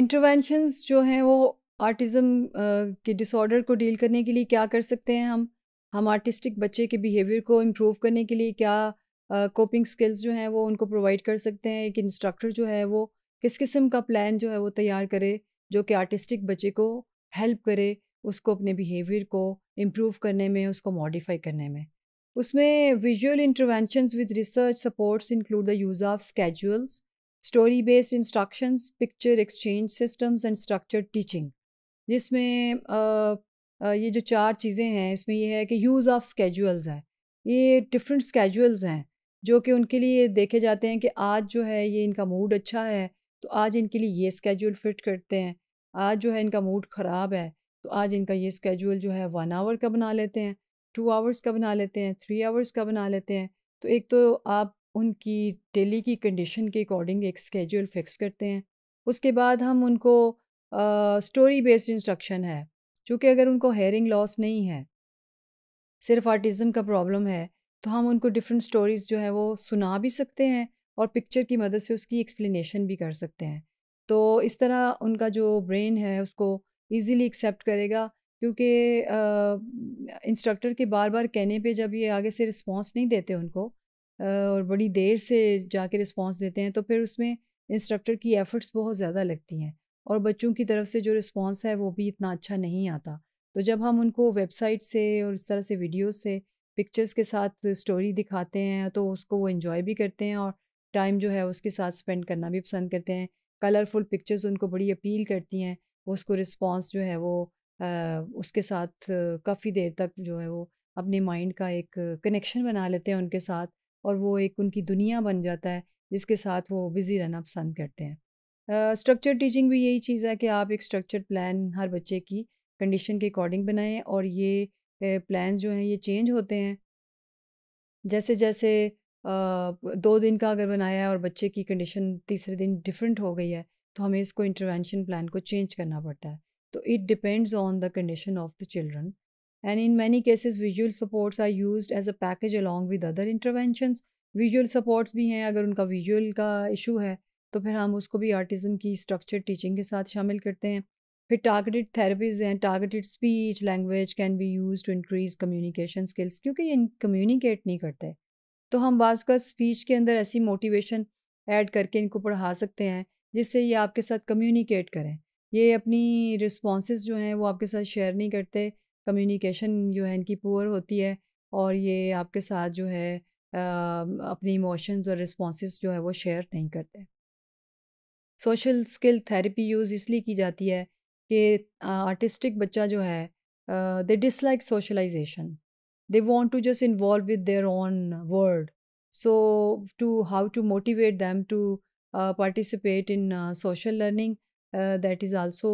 interventions जो हैं वो आर्टिज़म के डिसऑर्डर को डील करने के लिए क्या कर सकते हैं हम हम आर्टिस्टिक बच्चे के बिहेवियर को इम्प्रूव करने के लिए क्या कोपिंग स्किल्स जो हैं वो उनको प्रोवाइड कर सकते हैं एक इंस्ट्रक्टर जो है वो किस किस्म का प्लान जो है वो तैयार करे जो कि आर्टिस्टिक बच्चे को हेल्प करे उसको अपने बिहेवियर को इम्प्रूव करने में उसको मॉडिफाई करने में उसमें visual interventions with research supports include the use of schedules story based instructions picture exchange systems and structured teaching जिसमें ये जो चार चीज़ें हैं इसमें ये है कि यूज़ ऑफ स्केजुअल्स है ये डिफरेंट स्केजुअल्स हैं जो कि उनके लिए देखे जाते हैं कि आज जो है ये इनका मूड अच्छा है तो आज इनके लिए ये स्केजुअल फिट करते हैं आज जो है इनका मूड ख़राब है तो आज इनका ये स्केजुअल जो है वन आवर का बना लेते हैं टू आवर्स का बना लेते हैं थ्री आवर्स का बना लेते हैं तो एक तो आप उनकी डेली की कंडीशन के अकॉर्डिंग एक स्केड्यूल फिक्स करते हैं उसके बाद हम उनको स्टोरी बेस्ड इंस्ट्रक्शन है क्योंकि अगर उनको हेयरिंग लॉस नहीं है सिर्फ आर्टिज़म का प्रॉब्लम है तो हम उनको डिफरेंट स्टोरीज़ जो है वो सुना भी सकते हैं और पिक्चर की मदद से उसकी एक्सप्लेनेशन भी कर सकते हैं तो इस तरह उनका जो ब्रेन है उसको ईज़िली एक्सेप्ट करेगा क्योंकि इंस्ट्रक्टर के बार बार कहने पे जब ये आगे से रिस्पांस नहीं देते उनको और बड़ी देर से जाके रिस्पॉन्स देते हैं तो फिर उसमें इंस्ट्रक्टर की एफ़र्ट्स बहुत ज़्यादा लगती हैं और बच्चों की तरफ से जो रिस्पॉन्स है वो भी इतना अच्छा नहीं आता तो जब हम उनको वेबसाइट से और इस तरह से वीडियो से पिक्चर्स के साथ स्टोरी दिखाते हैं तो उसको वो इन्जॉय भी करते हैं और टाइम जो है उसके साथ स्पेंड करना भी पसंद करते हैं कलरफुल पिक्चर्स उनको बड़ी अपील करती हैं वो उसको रिस्पॉन्स जो है वो आ, उसके साथ काफ़ी देर तक जो है वो अपने माइंड का एक कनेक्शन बना लेते हैं उनके साथ और वो एक उनकी दुनिया बन जाता है जिसके साथ वो बिज़ी रहना पसंद करते हैं स्ट्रक्चर टीचिंग भी यही चीज़ है कि आप एक स्ट्रक्चर प्लान हर बच्चे की कंडीशन के अकॉर्डिंग बनाएं और ये प्लान जो हैं ये चेंज होते हैं जैसे जैसे दो दिन का अगर बनाया है और बच्चे की कंडीशन तीसरे दिन डिफरेंट हो गई है तो हमें इसको इंटरवेंशन प्लान को चेंज करना पड़ता है तो it depends on the condition of the children and in many cases visual supports are used as a package along with other interventions visual supports भी हैं अगर उनका visual का issue है तो फिर हम उसको भी आर्टिज़म की स्ट्रक्चर टीचिंग के साथ शामिल करते हैं फिर टारगेटेड थेरेपीज़ हैं targeted speech language can be use to increase communication skills क्योंकि ये कम्युनिकेट नहीं करते तो हम बाज़ स्पीच के अंदर ऐसी मोटिवेशन ऐड करके इनको पढ़ा सकते हैं जिससे ये आपके साथ कम्युनिकेट करें ये अपनी रिस्पॉन्स जो हैं वो आपके साथ शेयर नहीं करते कम्युनिकेशन जो है इनकी पुअर होती है और ये आपके साथ जो है अपनी इमोशंस और रिस्पॉन्स जो है वो शेयर नहीं करते सोशल स्किल थेरेपी यूज़ इसलिए की जाती है कि आर्टिस्टिक बच्चा जो है they dislike socialisation they want to just involve with their own world so to how to motivate them to participate in social learning that is also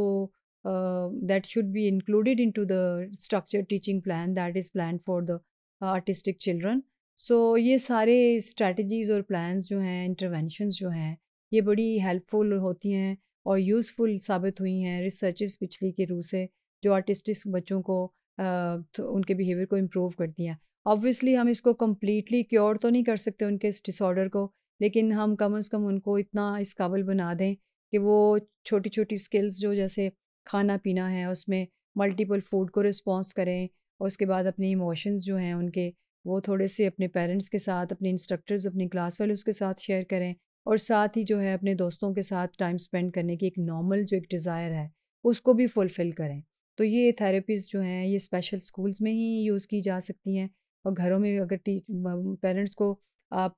uh, that should be included into the structured teaching plan that is planned for the uh, artistic children so so, ये सारे strategies और plans जो हैं interventions जो हैं ये बड़ी helpful होती हैं और यूज़फुल साबित हुई हैं रिसर्चेस पिछली के रू से जो आर्टिस्टिक बच्चों को uh, तो उनके बिहेवियर को इम्प्रूव करती हैं ऑब्वियसली हम इसको कम्प्लीटली क्योर तो नहीं कर सकते उनके इस डिसऑर्डर को लेकिन हम कम अज़ कम उनको इतना इस काबिल बना दें कि वो छोटी छोटी स्किल्स जो जैसे खाना पीना है उसमें मल्टीपल फूड को रिस्पॉन्स करें और उसके बाद अपने इमोशंस जो हैं उनके वो थोड़े से अपने पेरेंट्स के साथ अपने इंस्ट्रक्टर्स अपने क्लास वाले के साथ शेयर करें और साथ ही जो है अपने दोस्तों के साथ टाइम स्पेंड करने की एक नॉर्मल जो एक डिज़ायर है उसको भी फुलफ़िल करें तो ये थेरेपीज़ जो हैं ये स्पेशल स्कूल्स में ही यूज़ की जा सकती हैं और घरों में अगर पेरेंट्स को आप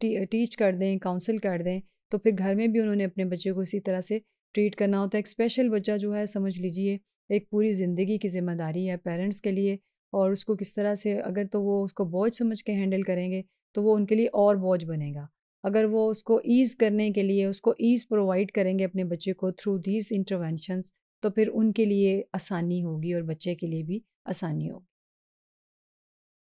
टी, टीच कर दें काउंसिल कर दें तो फिर घर में भी उन्होंने अपने बच्चे को इसी तरह से ट्रीट करना होता तो है एक स्पेशल बच्चा जो है समझ लीजिए एक पूरी ज़िंदगी की जिम्मेदारी है पेरेंट्स के लिए और उसको किस तरह से अगर तो वो उसको बोझ समझ के हैंडल करेंगे तो वो उनके लिए और बोझ बनेगा अगर वो उसको ईज़ करने के लिए उसको ईज़ प्रोवाइड करेंगे अपने बच्चे को थ्रू दीज इंटरवेंशंस तो फिर उनके लिए आसानी होगी और बच्चे के लिए भी आसानी होगी